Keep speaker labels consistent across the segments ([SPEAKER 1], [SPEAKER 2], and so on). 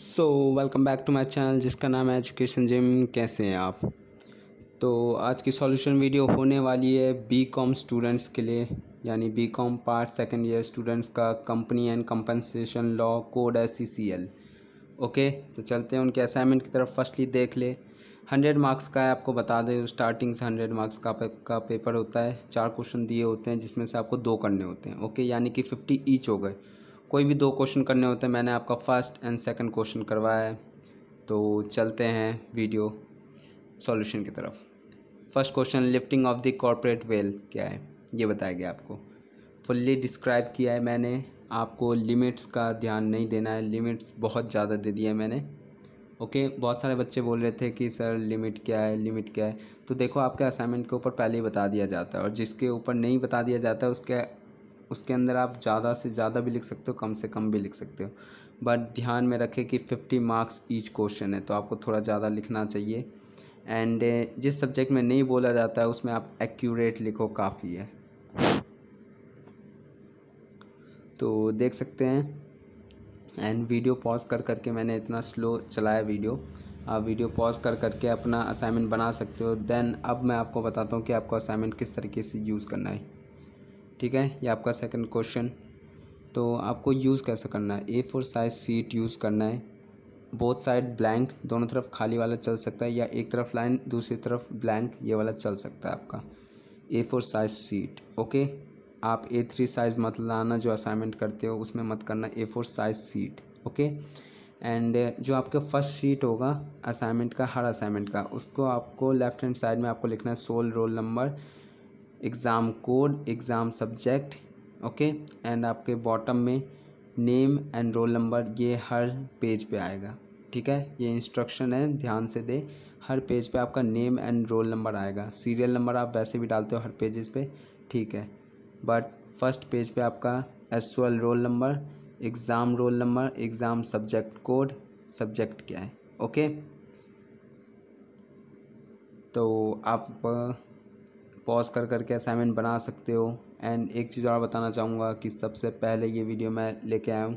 [SPEAKER 1] so welcome back to my channel जिसका नाम है एजुकेशन जिम कैसे हैं आप तो आज की सॉल्यूशन वीडियो होने वाली है बी कॉम स्टूडेंट्स के लिए यानी B com part second year students का company and compensation law code है सी सी एल ओके तो चलते हैं उनके असाइनमेंट की तरफ फर्स्टली देख ले हंड्रेड मार्क्स का है आपको बता दें स्टार्टिंग से हंड्रेड मार्क्स का पे, का पेपर होता है चार क्वेश्चन दिए होते हैं जिसमें से आपको दो करने होते हैं ओके यानी कि फिफ्टी ईच हो गए कोई भी दो क्वेश्चन करने होते हैं मैंने आपका फर्स्ट एंड सेकंड क्वेश्चन करवाया है तो चलते हैं वीडियो सॉल्यूशन की तरफ first question lifting of the corporate veil क्या है ये बताया गया आपको फुल्ली डिस्क्राइब किया है मैंने आपको लिमिट्स का ध्यान नहीं देना है लिमिट्स बहुत ज़्यादा दे दिया है मैंने ओके okay, बहुत सारे बच्चे बोल रहे थे कि सर लिमिट क्या है लिमिट क्या है तो देखो आपके असाइनमेंट के ऊपर पहले ही बता दिया जाता है और जिसके ऊपर नहीं बता दिया जाता है उसके उसके अंदर आप ज़्यादा से ज़्यादा भी लिख सकते हो कम से कम भी लिख सकते हो बट ध्यान में रखें कि फिफ्टी मार्क्स ईच क्वेश्चन है तो आपको थोड़ा ज़्यादा लिखना चाहिए एंड जिस सब्जेक्ट में नहीं बोला जाता है उसमें आप एक्यूरेट लिखो काफ़ी है तो देख सकते हैं एंड वीडियो पॉज कर करके मैंने इतना स्लो चलाया वीडियो आप वीडियो पॉज कर करके अपना असाइनमेंट बना सकते हो देन अब मैं आपको बताता हूँ कि आपको असाइनमेंट किस तरीके से यूज़ करना है ठीक है ये आपका सेकंड क्वेश्चन तो आपको यूज़ कैसे करना है A four size sheet use करना है बोथ साइड ब्लैंक दोनों तरफ खाली वाला चल सकता है या एक तरफ लाइन दूसरी तरफ ब्लैंक ये वाला चल सकता है आपका A four size sheet okay आप ए थ्री साइज़ मत लाना जो असाइनमेंट करते हो उसमें मत करना A four size sheet okay and जो आपका फर्स्ट सीट होगा असाइनमेंट का हर असाइनमेंट का उसको आपको लेफ्ट हैंड साइड में आपको लिखना है सोल roll number exam code exam subject okay and आपके बॉटम में नेम एंड रोल नंबर ये हर पेज पे आएगा ठीक है ये इंस्ट्रक्शन है ध्यान से दे हर पेज पे आपका नेम एंड रोल नंबर आएगा सीरियल नंबर आप वैसे भी डालते हो हर पेजेस पे ठीक है बट फर्स्ट पेज पे आपका एस roll number exam roll number exam subject code subject क्या है ओके तो आप पॉज कर करके असाइनमेंट बना सकते हो एंड एक चीज़ और बताना चाहूँगा कि सबसे पहले ये वीडियो मैं लेके आया हूँ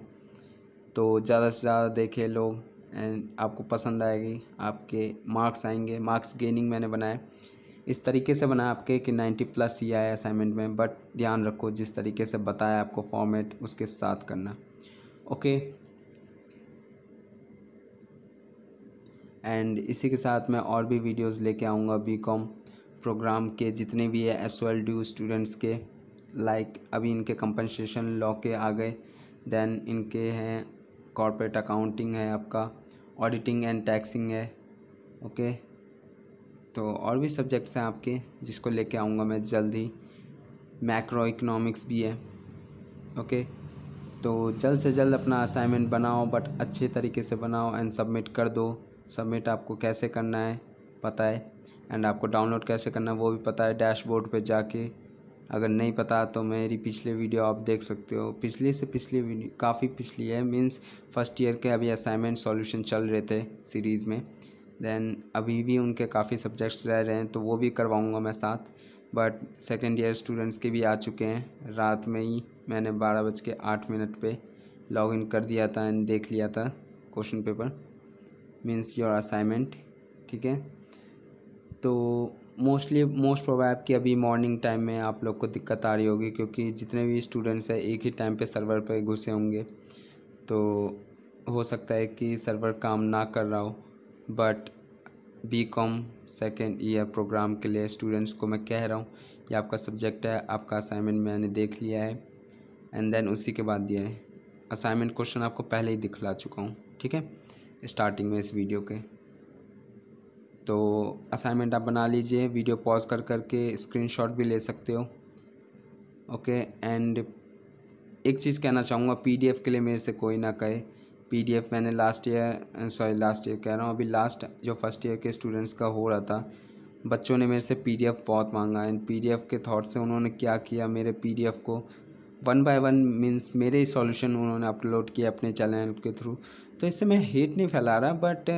[SPEAKER 1] तो ज़्यादा से ज़्यादा देखे लोग एंड आपको पसंद आएगी आपके मार्क्स आएंगे मार्क्स गेनिंग मैंने बनाए इस तरीके से बनाया आपके कि नाइन्टी प्लस ही आए असाइनमेंट में बट ध्यान रखो जिस तरीके से बताया आपको फॉर्मेट उसके साथ करना ओके एंड इसी के साथ मैं और भी वीडियोस लेके आऊँगा बी कॉम प्रोग्राम के जितने भी है एस एल ड्यू स्टूडेंट्स के लाइक like, अभी इनके कंपनसेशन लॉ के आ गए देन इनके हैं कॉरपोरेट अकाउंटिंग है आपका ऑडिटिंग एंड टैक्सिंग है ओके तो और भी सब्जेक्ट्स हैं आपके जिसको लेके आऊँगा मैं जल्द ही मैक्रो इकोनॉमिक्स भी है ओके तो जल्द से जल्द अपना असाइनमेंट बनाओ बट अच्छे तरीके से बनाओ एंड सबमिट कर दो सबमिट आपको कैसे करना है पता है एंड आपको डाउनलोड कैसे करना वो भी पता है डैशबोर्ड पे जाके अगर नहीं पता तो मेरी पिछले वीडियो आप देख सकते हो पिछली से पिछली वीडियो काफ़ी पिछली है मीन्स फर्स्ट ईयर के अभी असाइनमेंट सॉल्यूशन चल रहे थे सीरीज़ में देन अभी भी उनके काफ़ी सब्जेक्ट्स रह रहे हैं तो वो भी करवाऊँगा मैं साथ बट सेकेंड ईयर स्टूडेंट्स के भी आ चुके हैं रात में ही मैंने बारह बज के आठ मिनट पर लॉग इन कर दिया था एंड देख लिया था question paper means your assignment ठीक है तो मोस्टली मोस्ट प्रोबैब कि अभी मॉर्निंग टाइम में आप लोग को दिक्कत आ रही होगी क्योंकि जितने भी स्टूडेंट्स हैं एक ही टाइम पे सर्वर पे घुसे होंगे तो हो सकता है कि सर्वर काम ना कर रहा हो but B com second year program के लिए स्टूडेंट्स को मैं कह रहा हूँ ये आपका सब्जेक्ट है आपका असाइनमेंट मैंने देख लिया है एंड देन उसी के बाद दिया है असाइनमेंट क्वेश्चन आपको पहले ही दिखला चुका हूँ ठीक है स्टार्टिंग में इस वीडियो के तो असाइनमेंट आप बना लीजिए वीडियो पॉज कर करके स्क्रीन स्क्रीनशॉट भी ले सकते हो ओके एंड एक चीज़ कहना चाहूँगा पीडीएफ के लिए मेरे से कोई ना कहे पीडीएफ मैंने last year sorry last year कह रहा हूँ अभी लास्ट जो फर्स्ट ईयर के स्टूडेंट्स का हो रहा था बच्चों ने मेरे से पीडीएफ बहुत मांगा एंड पीडीएफ के थॉट से उन्होंने क्या किया मेरे पीडीएफ को वन बाय वन मीन्स मेरे ही सॉल्यूशन उन्होंने अपलोड किया अपने चैनल के थ्रू तो इससे मैं हेट नहीं फैला रहा बट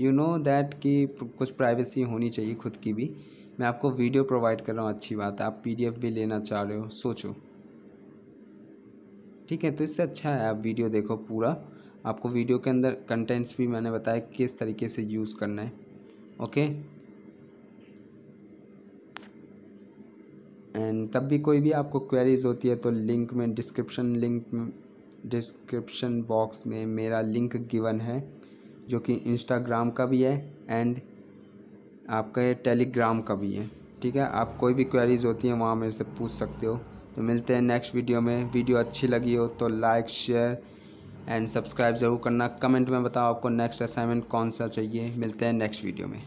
[SPEAKER 1] यू नो दैट कि कुछ प्राइवेसी होनी चाहिए खुद की भी मैं आपको वीडियो प्रोवाइड कर रहा हूँ अच्छी बात है आप पीडीएफ भी लेना चाह रहे हो सोचो ठीक है तो इससे अच्छा है आप वीडियो देखो पूरा आपको वीडियो के अंदर कंटेंट्स भी मैंने बताया किस तरीके से यूज़ करना है ओके एंड तब भी कोई भी आपको क्वेरीज होती है तो लिंक में डिस्क्रिप्शन लिंक डिस्क्रिप्शन बॉक्स में मेरा लिंक गिवन है जो कि इंस्टाग्राम का भी है एंड आपके टेलीग्राम का भी है ठीक है आप कोई भी क्वेरीज़ होती हैं वहाँ मेरे से पूछ सकते हो तो मिलते हैं नेक्स्ट वीडियो में वीडियो अच्छी लगी हो तो लाइक शेयर एंड सब्सक्राइब ज़रूर करना कमेंट में बताओ आपको नेक्स्ट असाइनमेंट कौन सा चाहिए मिलते हैं नेक्स्ट वीडियो में